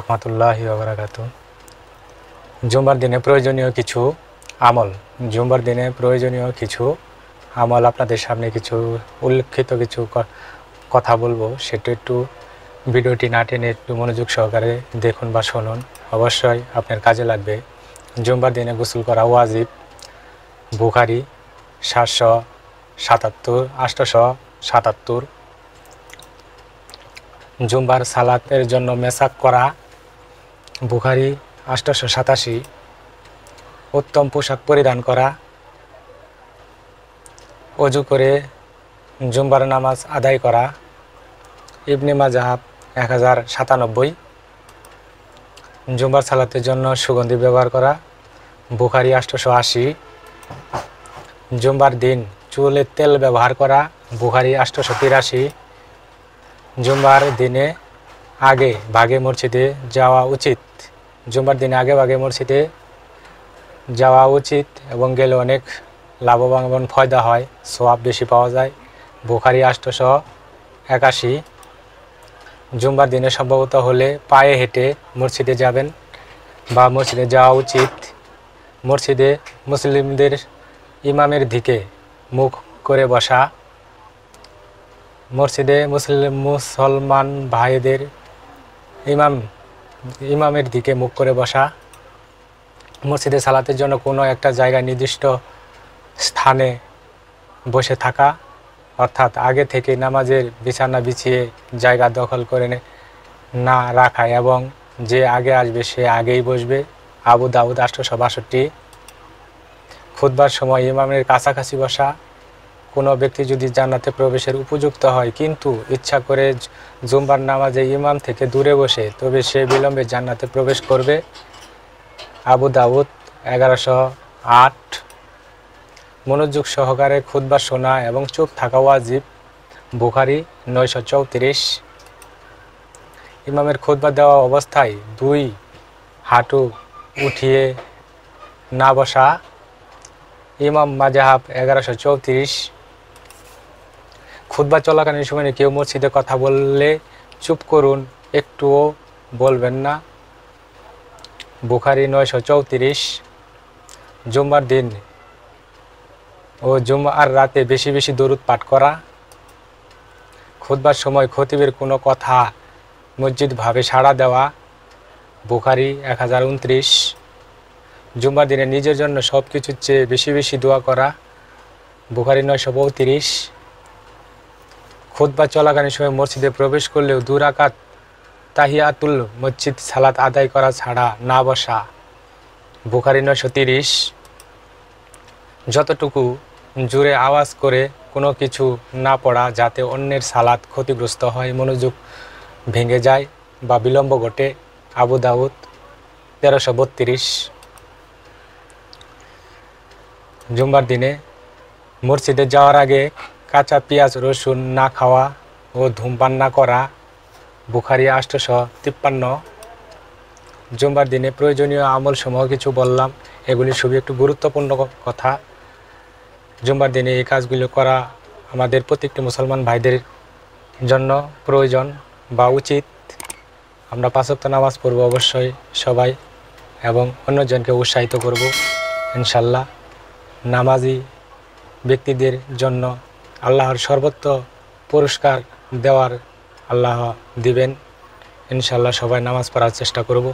রহমতুল্লাহি আবরাকাত জুম্বার দিনে প্রয়োজনীয় কিছু আমল জুম্বার দিনে প্রয়োজনীয় কিছু আমল আপনাদের সামনে কিছু উল্লেখিত কিছু কথা বলবো সেটা একটু ভিডিওটি না টেনে একটু মনোযোগ সহকারে দেখুন বা শুনুন অবশ্যই আপনার কাজে লাগবে জুম্বার দিনে গোসল করা ওয়াজিব বুখারি সাতশো সাতাত্তর আটশো সাতাত্তর জুম্বার সালাতের জন্য মেসাক করা বুখারি আষ্টশো সাতাশি উত্তম পোশাক পরিধান করা অজু করে জুম্বার নামাজ আদায় করা ইবনে মাজাহাব এক হাজার সাতানব্বই জুম্বার সালাতের জন্য সুগন্ধি ব্যবহার করা বুখারি আষ্টশো আশি জুম্বার দিন চুলে তেল ব্যবহার করা বুখারি আষ্টশো তিরাশি জুম্বার দিনে আগে ভাগে মসজিদে যাওয়া উচিত জুম্বার দিনে আগে ভাগে মসজিদে যাওয়া উচিত এবং গেলে অনেক লাভবান এবং ফয়দা হয় সোয়াব বেশি পাওয়া যায় বুখারি আষ্টশো একাশি জুম্বার দিনে সম্ভবত হলে পায়ে হেঁটে মসজিদে যাবেন বা মসজিদে যাওয়া উচিত মসজিদে মুসলিমদের ইমামের দিকে মুখ করে বসা মসজিদে মুসলিম মুসলমান ভাইদের ইমাম ইমামের দিকে মুখ করে বসা মসজিদে সালাতের জন্য কোনো একটা জায়গায় নির্দিষ্ট স্থানে বসে থাকা অর্থাৎ আগে থেকে নামাজের বিছানা বিছিয়ে জায়গা দখল করে না রাখা এবং যে আগে আসবে সে আগেই বসবে আবু দাউদ আষ্টশো বাষট্টি খুদবার সময় ইমামের কাছাকাছি বসা কোনো ব্যক্তি যদি জান্নাতে প্রবেশের উপযুক্ত হয় কিন্তু ইচ্ছা করে জুম্বার নামাজে ইমাম থেকে দূরে বসে তবে সে বিলম্বে জান্নাতে প্রবেশ করবে আবু দাউদ এগারোশো আট মনোযোগ সহকারে খুদ্া শোনা এবং চুপ থাকা ওয়াজিব বুখারি নয়শো চৌত্রিশ ইমামের খুদ্া দেওয়া অবস্থায় দুই হাঁটু উঠিয়ে না বসা ইমাম মাজাহাব এগারোশো চৌত্রিশ খুদ্া চলাকালীন সময় কেউ মসজিদে কথা বললে চুপ করুন একটুও বলবেন না বুখারি নয়শো চৌত্রিশ জুম্মার দিন ও জুম্মার রাতে বেশি বেশি দরুদ পাঠ করা খুদ্বার সময় খতিবের কোনো কথা মসজিদভাবে সাড়া দেওয়া বুখারি এক হাজার উনত্রিশ জুম্মার দিনে নিজের জন্য সব কিছুর চেয়ে বেশি বেশি দোয়া করা বুখারি নয়শো বৌত্রিশ খুদ্া চলাকালীন সময় মসজিদে প্রবেশ করলেও দুরাকাত তাহিয়াতুল মসজিদ সালাত আদায় করা ছাড়া না বসা বুখারি নশো তিরিশ যতটুকু জুড়ে আওয়াজ করে কোনো কিছু না পড়া যাতে অন্যের সালাত ক্ষতিগ্রস্ত হয় মনোযোগ ভেঙে যায় বা বিলম্ব ঘটে আবু দাউদ তেরোশো বত্রিশ জুম্বার দিনে মসজিদে যাওয়ার আগে কাঁচা পেঁয়াজ রসুন না খাওয়া ও ধূমপান না করা বুখারি আষ্টশো তিপ্পান্ন জুম্বার দিনে প্রয়োজনীয় আমল সমূহ কিছু বললাম এগুলি সবই একটু গুরুত্বপূর্ণ কথা জুম্বার দিনে এই কাজগুলো করা আমাদের প্রত্যেকটি মুসলমান ভাইদের জন্য প্রয়োজন বা উচিত আমরা পাঁচক্ত নামাজ পড়ব অবশ্যই সবাই এবং অন্যজনকে উৎসাহিত করব ইনশাল্লাহ নামাজি ব্যক্তিদের জন্য আল্লাহর সর্বত্র পুরস্কার দেওয়ার আল্লাহ দিবেন ইনশাল্লাহ সবাই নামাজ পড়ার চেষ্টা করব